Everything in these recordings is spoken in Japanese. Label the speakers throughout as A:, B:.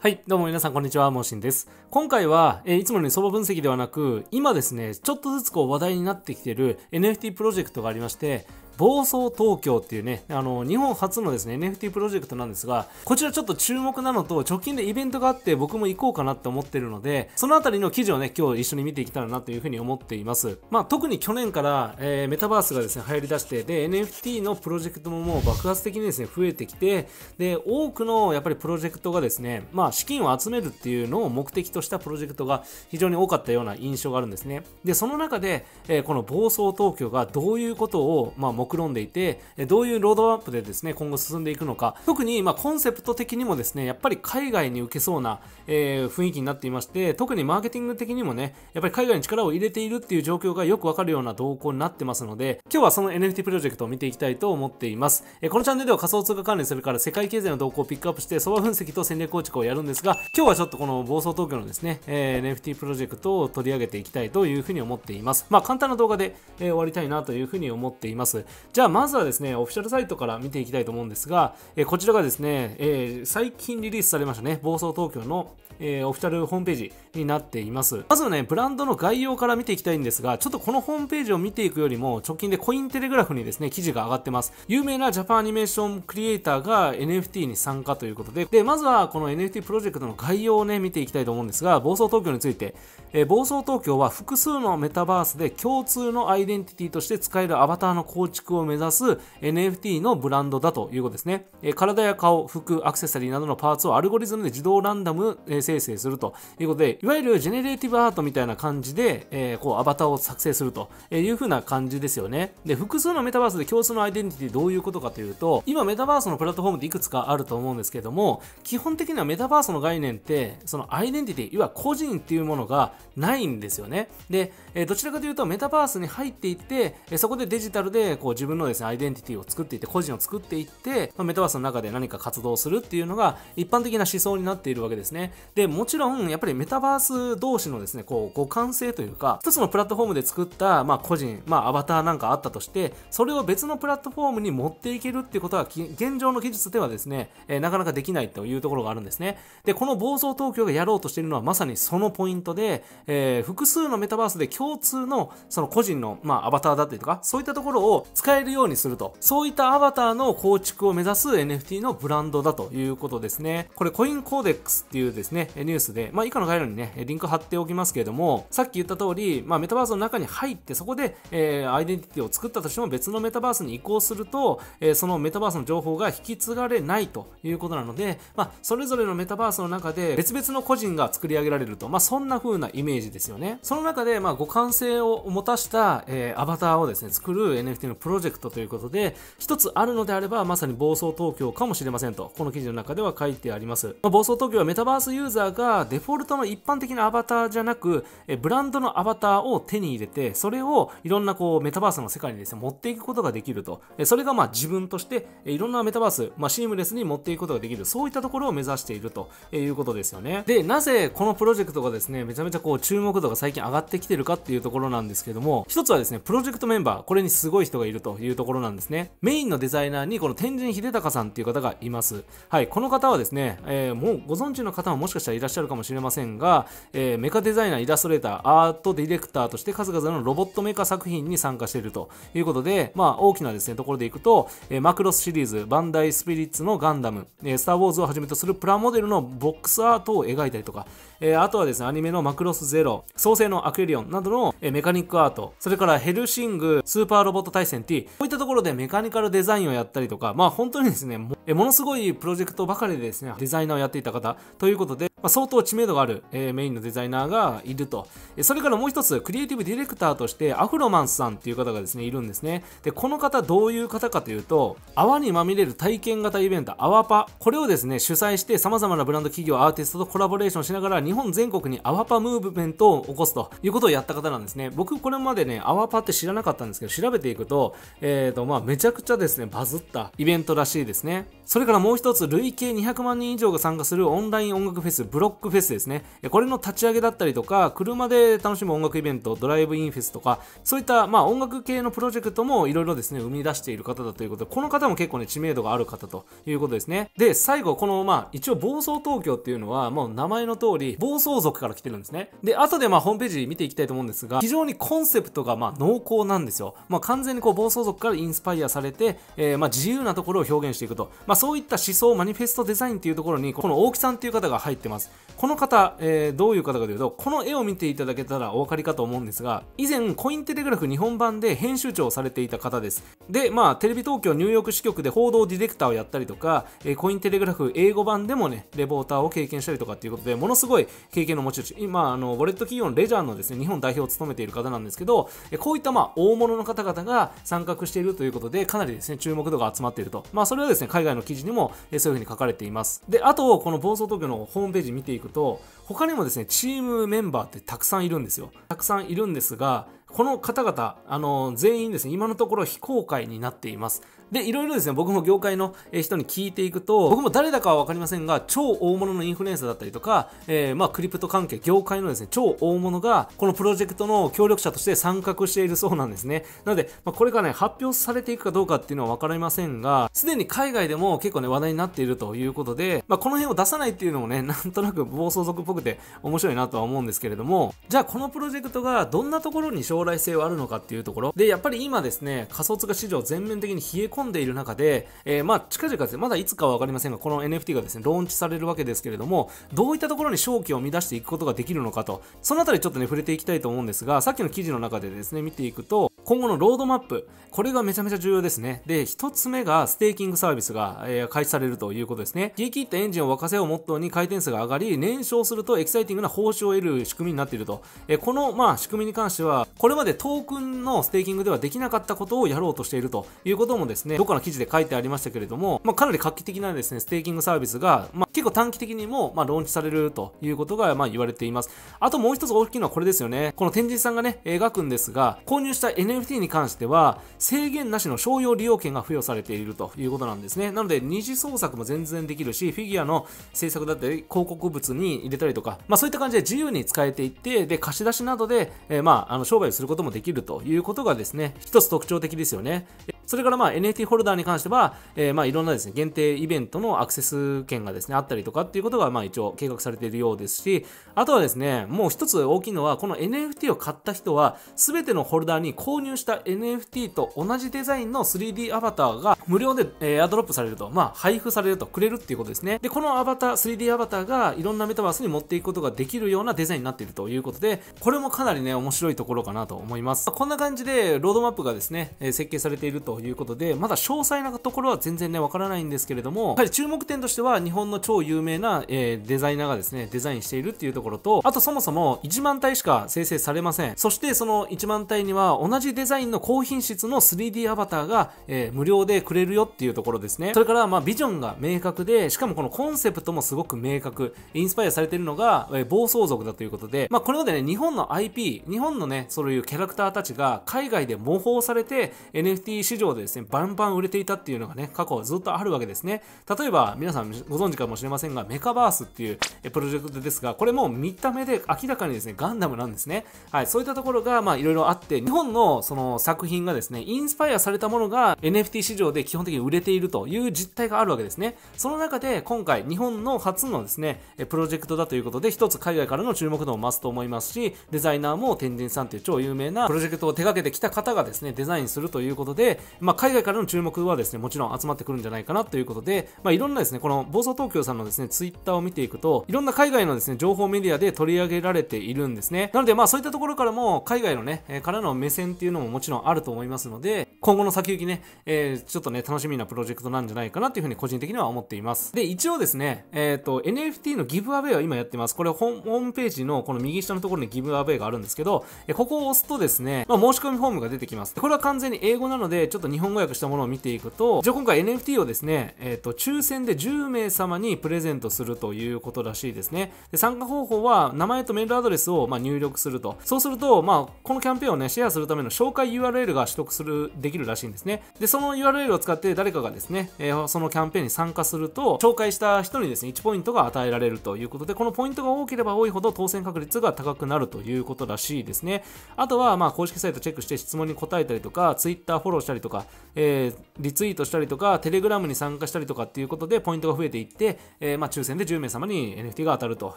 A: はい、どうも皆さんこんにちは、もーしんです。今回は、えー、いつもの相場分析ではなく、今ですね、ちょっとずつこう話題になってきてる NFT プロジェクトがありまして、暴走東京っていうね、あの、日本初のですね、NFT プロジェクトなんですが、こちらちょっと注目なのと、直近でイベントがあって僕も行こうかなって思ってるので、そのあたりの記事をね、今日一緒に見ていきたらなというふうに思っています。まあ、特に去年から、えー、メタバースがですね、流行り出して、で、NFT のプロジェクトももう爆発的にですね、増えてきて、で、多くのやっぱりプロジェクトがですね、まあ、資金を集めるっていうのを目的としたプロジェクトが非常に多かったような印象があるんですね。で、その中で、えー、この暴走東京がどういうことを、まあ、目論んでいて、どういうロードマップでですね、今後進んでいくのか、特に、まコンセプト的にもですね、やっぱり海外に受けそうな、えー、雰囲気になっていまして、特にマーケティング的にもね、やっぱり海外に力を入れているっていう状況がよくわかるような動向になってますので、今日はその NFT プロジェクトを見ていきたいと思っています。えー、このチャンネルでは仮想通貨関連、それから世界経済の動向をピックアップして、相場分析と戦略構築をやるんですが、今日はちょっとこの暴走東京のですね、えー、NFT プロジェクトを取り上げていきたいというふうに思っています。まあ、簡単な動画で、え終わりたいなというふうに思っています。じゃあまずはですね、オフィシャルサイトから見ていきたいと思うんですが、えこちらがですね、え最近リリースされましたね、暴走東京のえー、オフィシャルホームページになっています。まずね、ブランドの概要から見ていきたいんですが、ちょっとこのホームページを見ていくよりも、直近でコインテレグラフにですね、記事が上がってます。有名なジャパンアニメーションクリエイターが NFT に参加ということで、で、まずはこの NFT プロジェクトの概要をね、見ていきたいと思うんですが、暴走東京について、えー、暴走東京は複数のメタバースで共通のアイデンティティとして使えるアバターの構築を目指す NFT のブランドだということですね。えー、体や顔、服、アクセサリーなどのパーツをアルゴリズムで自動ランダム、えー生成するということで、いわゆるジェネレーティブアートみたいな感じで、えー、こうアバターを作成するという風な感じですよね。で、複数のメタバースで共通のアイデンティティどういうことかというと、今メタバースのプラットフォームっていくつかあると思うんですけども、基本的にはメタバースの概念って、そのアイデンティティ、いわゆる個人っていうものがないんですよね。で、えー、どちらかというとメタバースに入っていって、えそこでデジタルでこう自分のですね、アイデンティティを作っていって、個人を作っていって、まメタバースの中で何か活動するっていうのが一般的な思想になっているわけですね。で、もちろん、やっぱりメタバース同士のですね、こう、互換性というか、一つのプラットフォームで作った、まあ、個人、まあ、アバターなんかあったとして、それを別のプラットフォームに持っていけるっていうことは、現状の技術ではですね、えなかなかできないというところがあるんですね。で、この暴走東京がやろうとしているのはまさにそのポイントで、えー、複数のメタバースで共通の、その個人の、まあ、アバターだったりとか、そういったところを使えるようにすると、そういったアバターの構築を目指す NFT のブランドだということですね。これ、コインコーデックスっていうですね、ニュースで、まあ、以下の概要欄にね、リンク貼っておきますけれども、さっき言った通り、まあ、メタバースの中に入って、そこで、えー、アイデンティティを作ったとしても別のメタバースに移行すると、えー、そのメタバースの情報が引き継がれないということなので、まあ、それぞれのメタバースの中で別々の個人が作り上げられると、まあ、そんな風なイメージですよね。その中で、まあ、互換性を持たした、えー、アバターをですね、作る NFT のプロジェクトということで、一つあるのであれば、まさに暴走東京かもしれませんと、この記事の中では書いてあります。まあ、暴走東京はメタバースユーザーザーがデフォルトの一般的なアバターじゃなく、えブランドのアバターを手に入れて、それをいろんなこうメタバースの世界にですね、持っていくことができると。えそれがまあ自分として、えいろんなメタバース、まあ、シームレスに持っていくことができる、そういったところを目指しているということですよね。で、なぜこのプロジェクトがですね、めちゃめちゃこう注目度が最近上がってきてるかっていうところなんですけども、一つはですね、プロジェクトメンバー、これにすごい人がいるというところなんですね。メインのデザイナーにこの天神秀隆さんっていう方がいます。はい、この方はですね、えー、もうご存知の方ももしかかしたらいらっしゃるかもしれませんが、えー、メカデザイナー、イラストレーター、アートディレクターとして数々のロボットメカ作品に参加しているということで、まあ、大きなですね、ところでいくと、えー、マクロスシリーズ、バンダイスピリッツのガンダム、えー、スター・ウォーズをはじめとするプラモデルのボックスアートを描いたりとか、えー、あとはですね、アニメのマクロスゼロ、創世のアクエリオンなどの、えー、メカニックアート、それからヘルシング、スーパーロボット対戦 T、こういったところでメカニカルデザインをやったりとか、まあ本当にですね、も,、えー、ものすごいプロジェクトばかりでですね、デザイナーをやっていた方ということで、まあ、相当知名度がある、えー、メインのデザイナーがいると。それからもう一つ、クリエイティブディレクターとしてアフロマンスさんっていう方がですね、いるんですね。で、この方どういう方かというと、泡にまみれる体験型イベント、泡パ。これをですね、主催して様々なブランド企業、アーティストとコラボレーションしながら日本全国に泡パムーブメントを起こすということをやった方なんですね。僕、これまでね、泡パって知らなかったんですけど、調べていくと、えー、と、まあ、めちゃくちゃですね、バズったイベントらしいですね。それからもう一つ、累計200万人以上が参加するオンライン音楽フェス、ブロックフェスですね。これの立ち上げだったりとか、車で楽しむ音楽イベント、ドライブインフェスとか、そういった、まあ、音楽系のプロジェクトもいろいろですね、生み出している方だということで、この方も結構ね、知名度がある方ということですね。で、最後、この、まあ、一応、暴走東京っていうのは、もう名前の通り、暴走族から来てるんですね。で、後で、まあ、ホームページ見ていきたいと思うんですが、非常にコンセプトが、まあ、濃厚なんですよ。まあ、完全にこう、暴走族からインスパイアされて、えー、まあ、自由なところを表現していくと。まあ、そういった思想、マニフェストデザインっていうところに、この大木さんっていう方が入ってってますこの方、えー、どういう方かというとこの絵を見ていただけたらお分かりかと思うんですが以前コインテレグラフ日本版で編集長をされていた方ですでまあテレビ東京ニューヨーク支局で報道ディレクターをやったりとか、えー、コインテレグラフ英語版でもねレポーターを経験したりとかっていうことでものすごい経験の持ち主今あのウォレット企業のレジャーのですね日本代表を務めている方なんですけどこういったまあ大物の方々が参画しているということでかなりですね注目度が集まっているとまあそれはですね海外の記事にもそういうふうに書かれていますであとこの暴走東京のホームペページ見ていくと他にもですねチームメンバーってたくさんいるんですよたくさんいるんですがこの方々、あの、全員ですね、今のところ非公開になっています。で、いろいろですね、僕も業界の人に聞いていくと、僕も誰だかはわかりませんが、超大物のインフルエンサーだったりとか、えー、まあ、クリプト関係、業界のですね、超大物が、このプロジェクトの協力者として参画しているそうなんですね。なので、まあ、これがね、発表されていくかどうかっていうのはわかりませんが、すでに海外でも結構ね、話題になっているということで、まあ、この辺を出さないっていうのもね、なんとなく暴走族っぽくて面白いなとは思うんですけれども、じゃあこのプロジェクトがどんなところに焦将来性はあるのかっていうところでやっぱり今ですね仮想通貨市場全面的に冷え込んでいる中で、えー、まあ近々ですねまだいつかは分かりませんがこの NFT がですねローンチされるわけですけれどもどういったところに商機を生み出していくことができるのかとそのあたりちょっとね触れていきたいと思うんですがさっきの記事の中でですね見ていくと今後のロードマップ、これがめちゃめちゃ重要ですね。で、一つ目が、ステーキングサービスが、えー、開始されるということですね。冷え切ったエンジンを沸かせをモットーに回転数が上がり、燃焼するとエキサイティングな報酬を得る仕組みになっていると。えー、この、まあ、仕組みに関しては、これまでトークンのステーキングではできなかったことをやろうとしているということもですね、どこかの記事で書いてありましたけれども、まあ、かなり画期的なですね、ステーキングサービスが、まあ、結構短期的にも、まあ、ローンチされるということが、まあ、言われています。あともう一つ大きいのはこれですよね。この天神さんがね、描くんですが、購入した n f NFT に関しては制限なしの商用利用権が付与されているということなんですね。なので二次創作も全然できるし、フィギュアの制作だったり、広告物に入れたりとか、まあ、そういった感じで自由に使えていって、で、貸し出しなどで、えー、まあ、あの商売をすることもできるということがですね、一つ特徴的ですよね。それからまあ NFT ホルダーに関しては、えー、まあいろんなですね、限定イベントのアクセス権がですね、あったりとかっていうことがまあ一応計画されているようですし、あとはですね、もう一つ大きいのは、この NFT を買った人は、すべてのホルダーに購入した NFT と同じデザインの 3D アバターが無料で、えアドロップされると、まあ配布されると、くれるっていうことですね。で、このアバター、3D アバターがいろんなメタバースに持っていくことができるようなデザインになっているということで、これもかなりね、面白いところかなと思います。こんな感じでロードマップがですね、設計されているとということで、まだ詳細なところは全然ね、わからないんですけれども、やはり注目点としては、日本の超有名な、えー、デザイナーがですね、デザインしているっていうところと、あとそもそも1万体しか生成されません。そしてその1万体には同じデザインの高品質の 3D アバターが、えー、無料でくれるよっていうところですね。それから、まあ、ビジョンが明確で、しかもこのコンセプトもすごく明確、インスパイアされているのが、えー、暴走族だということで、まあ、これまでね、日本の IP、日本のね、そういうキャラクターたちが海外で模倣されて、NFT 市場上でですね、バンバン売れていたっていうのがね、過去ずっとあるわけですね。例えば、皆さんご存知かもしれませんが、メカバースっていうプロジェクトですが、これも見た目で明らかにですね、ガンダムなんですね。はい、そういったところが、まあ、いろいろあって、日本のその作品がですね、インスパイアされたものが NFT 市場で基本的に売れているという実態があるわけですね。その中で、今回、日本の初のですね、プロジェクトだということで、一つ海外からの注目度を増すと思いますし、デザイナーも天神さんという超有名なプロジェクトを手掛けてきた方がですね、デザインするということで、まあ、海外からの注目はですね、もちろん集まってくるんじゃないかなということで、まあ、いろんなですね、この暴走東京さんのですね、ツイッターを見ていくと、いろんな海外のですね、情報メディアで取り上げられているんですね。なので、まあ、そういったところからも、海外のね、えー、からの目線っていうのももちろんあると思いますので、今後の先行きね、えー、ちょっとね、楽しみなプロジェクトなんじゃないかなというふうに個人的には思っています。で、一応ですね、えっ、ー、と、NFT のギブアウェイは今やってます。これホ、ホームページのこの右下のところにギブアウェイがあるんですけど、えここを押すとですね、まあ、申し込みフォームが出てきます。これは完全に英語なので、ちょょっと日本語訳したものを見ていくと、ゃあ今回 NFT をですね、えっ、ー、と、抽選で10名様にプレゼントするということらしいですね。で参加方法は、名前とメールアドレスをまあ入力すると。そうすると、まあ、このキャンペーンをね、シェアするための紹介 URL が取得する、できるらしいんですね。で、その URL を使って誰かがですね、えー、そのキャンペーンに参加すると、紹介した人にですね、1ポイントが与えられるということで、このポイントが多ければ多いほど当選確率が高くなるということらしいですね。あとは、まあ、公式サイトチェックして質問に答えたりとか、Twitter フォローしたりとか、とか、えー、リツイートしたりとか、テレグラムに参加したりとかっていうことで、ポイントが増えていって、えー、まあ、抽選で10名様に NFT が当たると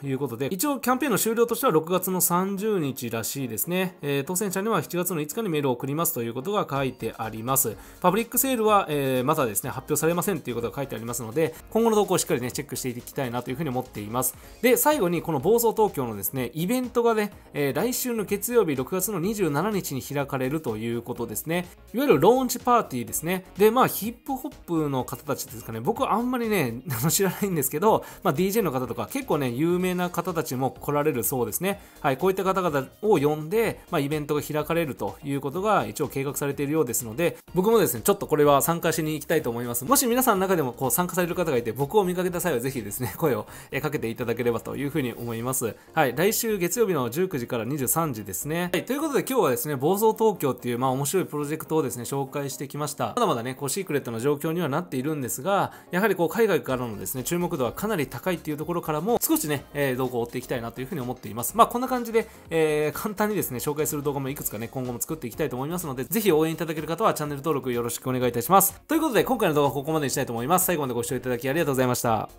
A: いうことで、一応キャンペーンの終了としては6月の30日らしいですね。えー、当選者には7月の5日にメールを送りますということが書いてあります。パブリックセールは、えまだですね、発表されませんということが書いてありますので、今後の動向をしっかりね、チェックしていきたいなというふうに思っています。で、最後にこの暴走東京のですね、イベントがね、え来週の月曜日6月の27日に開かれるということですね。いわゆるローンチパーティーですね。で、まあ、ヒップホップの方たちですかね、僕あんまりね、知らないんですけど、まあ、DJ の方とか結構ね、有名な方たちも来られるそうですね。はい、こういった方々を呼んで、まあ、イベントが開かれるということが一応計画されているようですので、僕もですね、ちょっとこれは参加しに行きたいと思います。もし皆さんの中でもこう参加される方がいて、僕を見かけた際はぜひですね、声をかけていただければというふうに思います。はい、来週月曜日の19時から23時ですね。はい、ということで今日はですね、暴走東京っていう、まあ、面白いプロジェクトをですね、紹介してきましたまだまだねこうシークレットの状況にはなっているんですがやはりこう海外からのですね注目度はかなり高いっていうところからも少しね、えー、動画を追っていきたいなというふうに思っていますまあこんな感じで、えー、簡単にですね紹介する動画もいくつかね今後も作っていきたいと思いますのでぜひ応援いただける方はチャンネル登録よろしくお願いいたしますということで今回の動画はここまでにしたいと思います最後までご視聴いただきありがとうございました